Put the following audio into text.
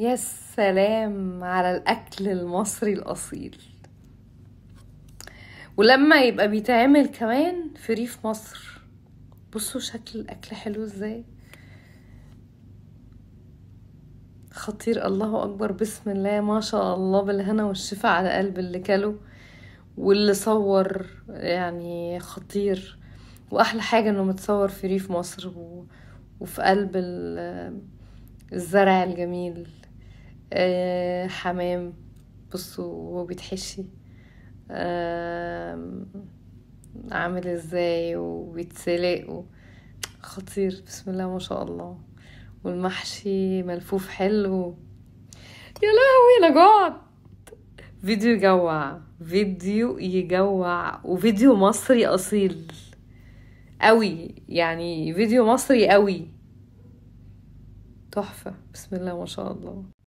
يا سلام على الاكل المصري الاصيل ولما يبقى بيتعمل كمان في ريف مصر بصوا شكل الاكل حلو ازاي خطير الله اكبر بسم الله ما شاء الله بالهنا والشفاء على قلب اللي كله واللي صور يعني خطير واحلى حاجه انه متصور في ريف مصر و... وفي قلب الزرع الجميل آه، حمام بصوا هو بيتحشي آه عامل ازاي وبيتسلق و... خطير بسم الله ما شاء الله والمحشي ملفوف حلو يا لهوي انا جعت فيديو يجوع فيديو يجوع وفيديو مصري اصيل قوي يعني فيديو مصري قوي تحفه بسم الله ما شاء الله